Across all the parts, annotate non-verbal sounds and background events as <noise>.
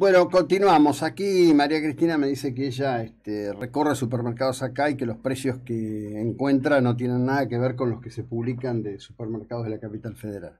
Bueno, continuamos. Aquí María Cristina me dice que ella este, recorre supermercados acá y que los precios que encuentra no tienen nada que ver con los que se publican de supermercados de la capital federal.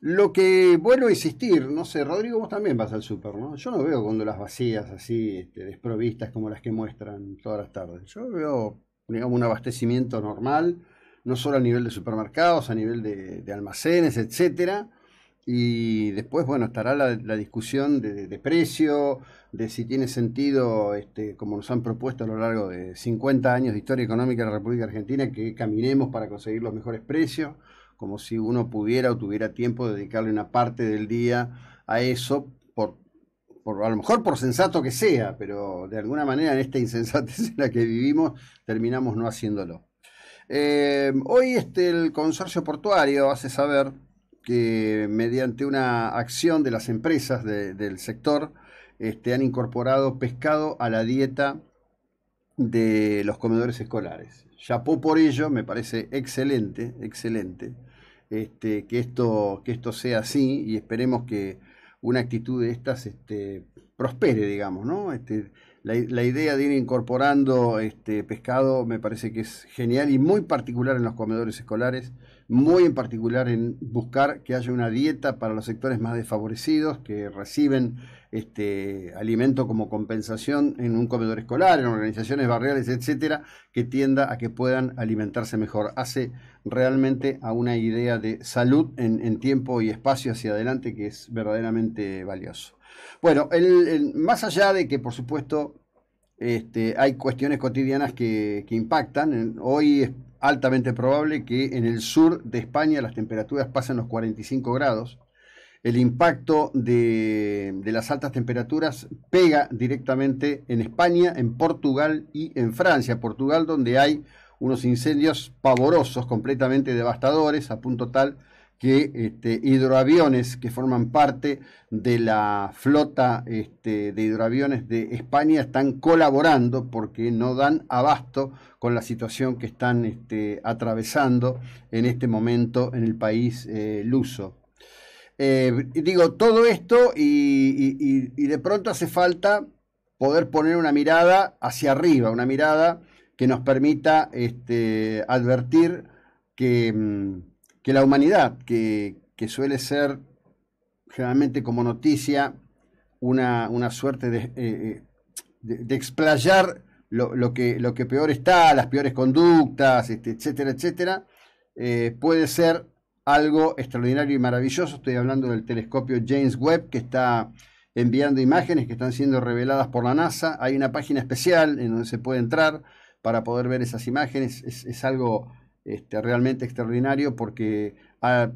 Lo que vuelvo a insistir, no sé, Rodrigo, vos también vas al súper, ¿no? Yo no veo las vacías así, este, desprovistas como las que muestran todas las tardes. Yo veo, digamos, un abastecimiento normal, no solo a nivel de supermercados, a nivel de, de almacenes, etcétera y después, bueno, estará la, discusión de, precio, de si tiene sentido, este, como nos han propuesto a lo largo de 50 años de historia económica de la República Argentina, que caminemos para conseguir los mejores precios, como si uno pudiera o tuviera tiempo de dedicarle una parte del día a eso, por, a lo mejor por sensato que sea, pero de alguna manera en esta insensatez en la que vivimos terminamos no haciéndolo. Eh, hoy este, el consorcio portuario hace saber que mediante una acción de las empresas del sector este, han incorporado pescado a la dieta de los comedores escolares. Chapó por ello, me parece excelente, excelente, este, que, esto, que esto sea así y esperemos que una actitud de estas este, prospere, digamos, ¿no? Este, la, idea de ir incorporando este pescado me parece que es genial y muy particular en los comedores escolares, muy en particular en buscar que haya una dieta para los sectores más desfavorecidos que reciben este alimento como compensación en un comedor escolar, en organizaciones barriales, etcétera, que tienda a que puedan alimentarse mejor. Hace realmente a una idea de salud en tiempo y espacio hacia adelante que es verdaderamente valioso. Bueno, el, más allá de que, por supuesto, este, hay cuestiones cotidianas que, impactan, hoy es altamente probable que en el sur de España las temperaturas pasen los 45 grados. El impacto de, las altas temperaturas pega directamente en España, en Portugal y en Francia. Portugal donde hay unos incendios pavorosos, completamente devastadores, a punto tal que este, hidroaviones que forman parte de la flota este, de hidroaviones de España están colaborando porque no dan abasto con la situación que están este, atravesando en este momento en el país eh, luso. Eh, digo, todo esto y, de pronto hace falta poder poner una mirada hacia arriba, una mirada que nos permita advertir que mm, que la humanidad, que, suele ser generalmente como noticia una, suerte eh, eh, de, de, explayar lo, que, lo que peor está, las peores conductas, este, etcétera, etcétera, eh, puede ser algo extraordinario y maravilloso. Estoy hablando del telescopio James Webb que está enviando imágenes que están siendo reveladas por la NASA. Hay una página especial en donde se puede entrar para poder ver esas imágenes. es algo este, realmente extraordinario porque, ah,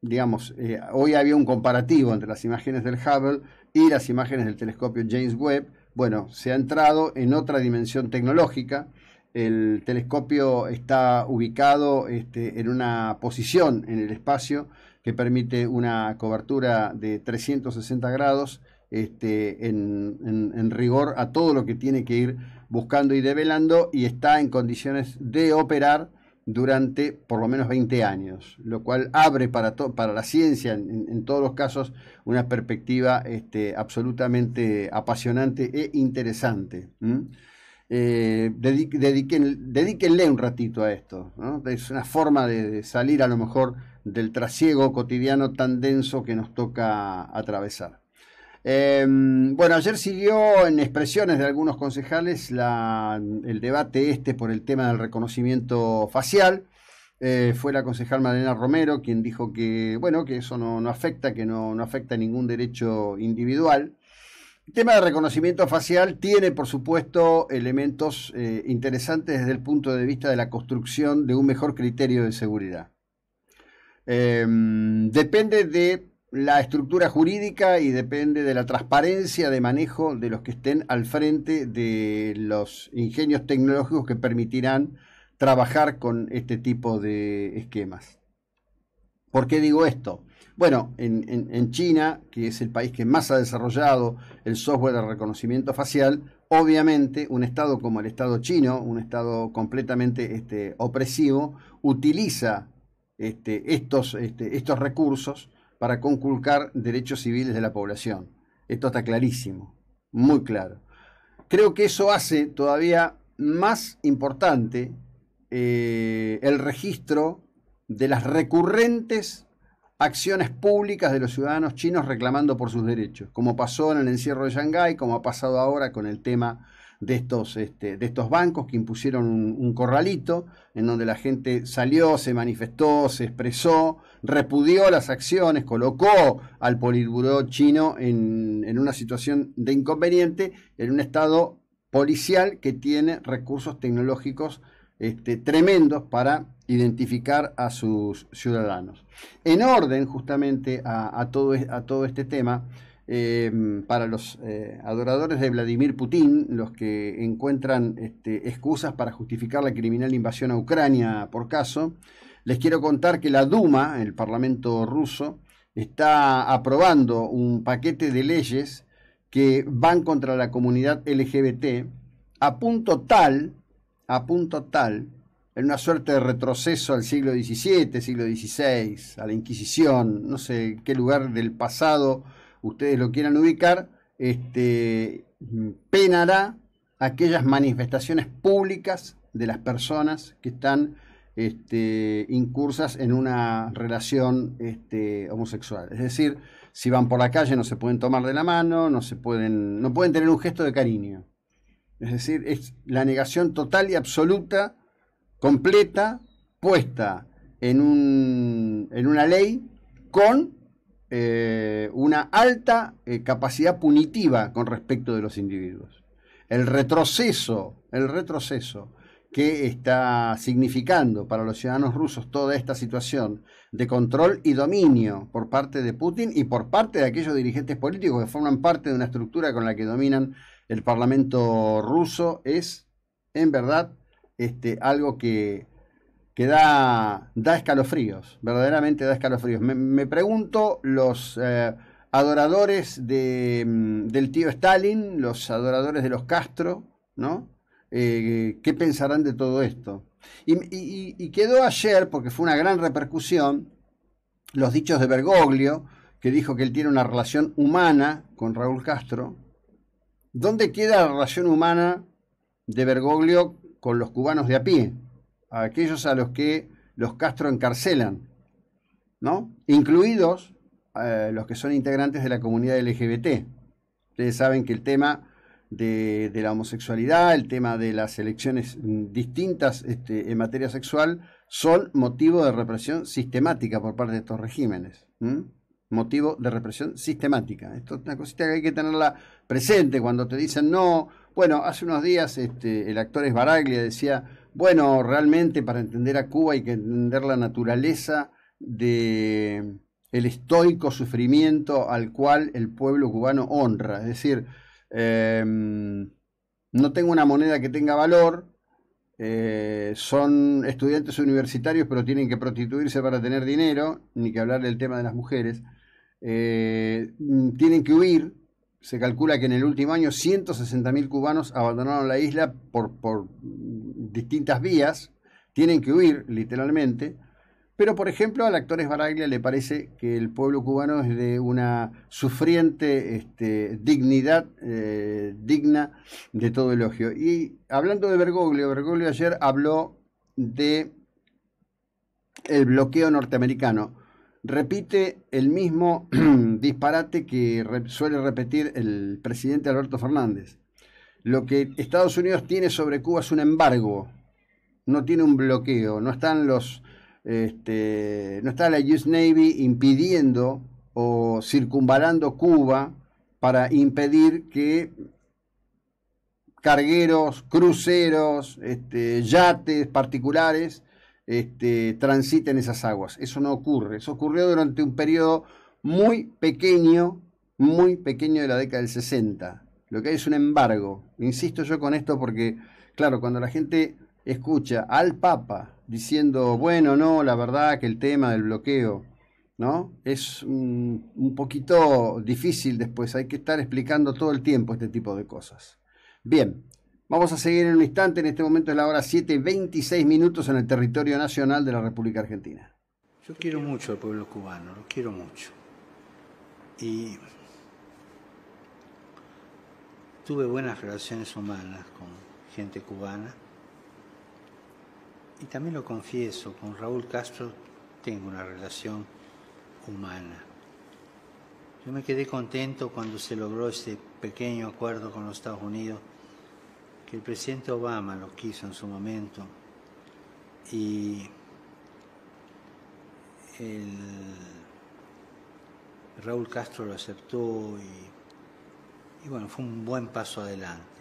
digamos, eh, hoy había un comparativo entre las imágenes del Hubble y las imágenes del telescopio James Webb. Bueno, se ha entrado en otra dimensión tecnológica. El telescopio está ubicado este, en una posición en el espacio que permite una cobertura de 360 grados este, en, rigor a todo lo que tiene que ir buscando y develando y está en condiciones de operar durante por lo menos 20 años, lo cual abre para, la ciencia, en, todos los casos, una perspectiva este, absolutamente apasionante e interesante. Eh, dedíquenle un ratito a esto. Es una forma de, salir a lo mejor del trasiego cotidiano tan denso que nos toca atravesar. Em, bueno, ayer siguió en expresiones de algunos concejales el debate este por el tema del reconocimiento facial. Eh, fue la concejal Marlena Romero quien dijo que, bueno, que eso no, afecta, que no, afecta ningún derecho individual. El tema de reconocimiento facial tiene, por supuesto, elementos eh, interesantes desde el punto de vista de la construcción de un mejor criterio de seguridad. Em, depende de la estructura jurídica y depende de la transparencia de manejo de los que estén al frente de los ingenios tecnológicos que permitirán trabajar con este tipo de esquemas. ¿Por qué digo esto? Bueno, en, China, que es el país que más ha desarrollado el software de reconocimiento facial, obviamente un Estado como el Estado chino, un Estado completamente este, opresivo, utiliza este, estos, este, estos recursos para conculcar derechos civiles de la población. Esto está clarísimo, muy claro. Creo que eso hace todavía más importante eh, el registro de las recurrentes acciones públicas de los ciudadanos chinos reclamando por sus derechos, como pasó en el encierro de Shanghái, como ha pasado ahora con el tema de estos, este, de estos bancos que impusieron un, corralito en donde la gente salió, se manifestó, se expresó, repudió las acciones, colocó al Politburó chino en, en una situación de inconveniente, en un estado policial que tiene recursos tecnológicos este, tremendos para identificar a sus ciudadanos. En orden justamente a, a todo e, este tema, Em, para los eh, adoradores de Vladimir Putin, los que encuentran este, excusas para justificar la criminal invasión a Ucrania, por caso, les quiero contar que la Duma, el Parlamento ruso, está aprobando un paquete de leyes que van contra la comunidad LGBT a punto tal, a punto tal, en una suerte de retroceso al siglo XVII, siglo XVI, a la Inquisición, no sé qué lugar del pasado ustedes lo quieran ubicar, este, penará aquellas manifestaciones públicas de las personas que están este, incursas en una relación este, homosexual. Es decir, si van por la calle no se pueden tomar de la mano, no, se pueden, no pueden tener un gesto de cariño. Es decir, es la negación total y absoluta, completa, puesta en, en una ley con eh, una alta eh, capacidad punitiva con respecto de los individuos. El retroceso, el retroceso que está significando para los ciudadanos rusos toda esta situación de control y dominio por parte de Putin y por parte de aquellos dirigentes políticos que forman parte de una estructura con la que dominan el Parlamento ruso es, en verdad, este, algo que que da, da escalofríos, verdaderamente da escalofríos. Me, pregunto los eh, adoradores de, mm, del tío Stalin, los adoradores de los Castro, ¿no? Eh, ¿Qué pensarán de todo esto? Y, y, quedó ayer, porque fue una gran repercusión, los dichos de Bergoglio, que dijo que él tiene una relación humana con Raúl Castro. ¿Dónde queda la relación humana de Bergoglio con los cubanos de a pie? aquellos a los que los Castro encarcelan, ¿no? Incluidos eh, los que son integrantes de la comunidad LGBT. Ustedes saben que el tema de, la homosexualidad, el tema de las elecciones mm, distintas este, en materia sexual, son motivo de represión sistemática por parte de estos regímenes. Motivo de represión sistemática. Esto es una cosita que hay que tenerla presente cuando te dicen no. Bueno, hace unos días este, el actor Esbaraglia decía bueno, realmente para entender a Cuba hay que entender la naturaleza de el estoico sufrimiento al cual el pueblo cubano honra. Es decir, em, no tengo una moneda que tenga valor, eh, son estudiantes universitarios pero tienen que prostituirse para tener dinero, ni que hablar del tema de las mujeres, eh, tienen que huir. Se calcula que en el último año 160.000 cubanos abandonaron la isla por distintas vías, tienen que huir literalmente, pero por ejemplo al actor Esbaraglia le parece que el pueblo cubano es de una sufriente este, dignidad eh, digna de todo elogio. Y hablando de Bergoglio, Bergoglio ayer habló de el bloqueo norteamericano repite el mismo <clears throat> disparate que suele repetir el presidente Alberto Fernández. Lo que Estados Unidos tiene sobre Cuba es un embargo, no tiene un bloqueo, no están los este, no está la US Navy impidiendo o circunvalando Cuba para impedir que cargueros, cruceros, este, yates particulares este, transiten esas aguas. Eso no ocurre. Eso ocurrió durante un periodo muy pequeño, muy pequeño de la década del 60. Lo que es un embargo. Insisto yo con esto porque, claro, cuando la gente escucha al Papa diciendo, bueno, no, la verdad que el tema del bloqueo, ¿no? Es un, poquito difícil después, hay que estar explicando todo el tiempo este tipo de cosas. Bien, Vamos a seguir en un instante, en este momento es la hora 7.26 minutos en el territorio nacional de la República Argentina. Yo quiero mucho al pueblo cubano, lo quiero mucho. Y tuve buenas relaciones humanas con gente cubana. Y también lo confieso, con Raúl Castro tengo una relación humana. Yo me quedé contento cuando se logró este pequeño acuerdo con los Estados Unidos, que el presidente Obama lo quiso en su momento. Y Raúl Castro lo aceptó y y bueno, fue un buen paso adelante.